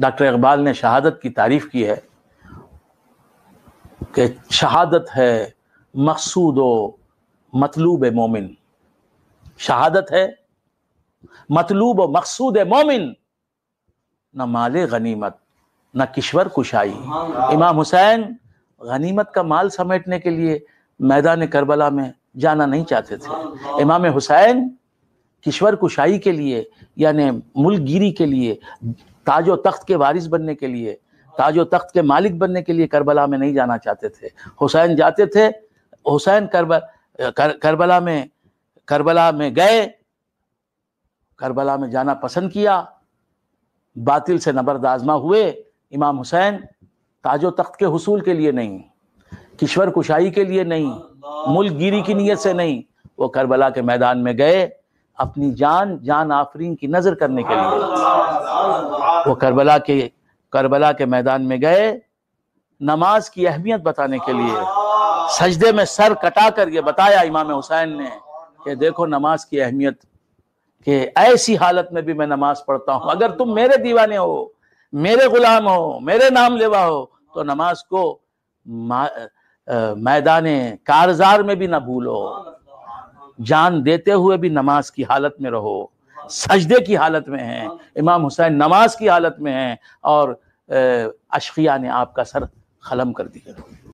doctor Iqbal ने शहादत की तारीफ की है कि शहादत है मकसूद व मतलूब मोमिन शहादत है मतलूब व मकसूद मोमिन न माल गनीमत न किश्वर कुशाई इमाम हुसैन गनीमत का माल समेटने के लिए मैदान करबला में जाना नहीं चाहते थे इमाम हुसैन किश्वर कुशाई के लिए यानि मुलगिरी के लिए ताजो तख्त के वारिस बनने के लिए ताजो तख्त के मालिक बनने के लिए करबला में नहीं जाना चाहते थे हुसैन जाते थे हुसैन करब कर, करबला में करबला में गए करबला में जाना पसंद किया बातिल से नबरदाजमा हुए इमाम हुसैन ताजो तख्त के हसूल के लिए नहीं किश्वर कुशाई के लिए नहीं मुल्क गिरी की नीयत से नहीं वो करबला के मैदान में गए अपनी जान जान आफरीन की नज़र करने के लिए वो करबला के करबला के मैदान में गए नमाज की अहमियत बताने के लिए सजदे में सर कटा कर ये बताया इमाम हुसैन ने कि देखो नमाज की अहमियत कि ऐसी हालत में भी मैं नमाज पढ़ता हूँ अगर तुम मेरे दीवाने हो मेरे गुलाम हो मेरे नाम लेवा हो तो नमाज को मैदान कारजार में भी ना भूलो जान देते हुए भी नमाज की हालत में रहो सजदे की हालत में हैं इमाम हुसैन नमाज की हालत में हैं और अशकिया ने आपका सर खलम कर दिया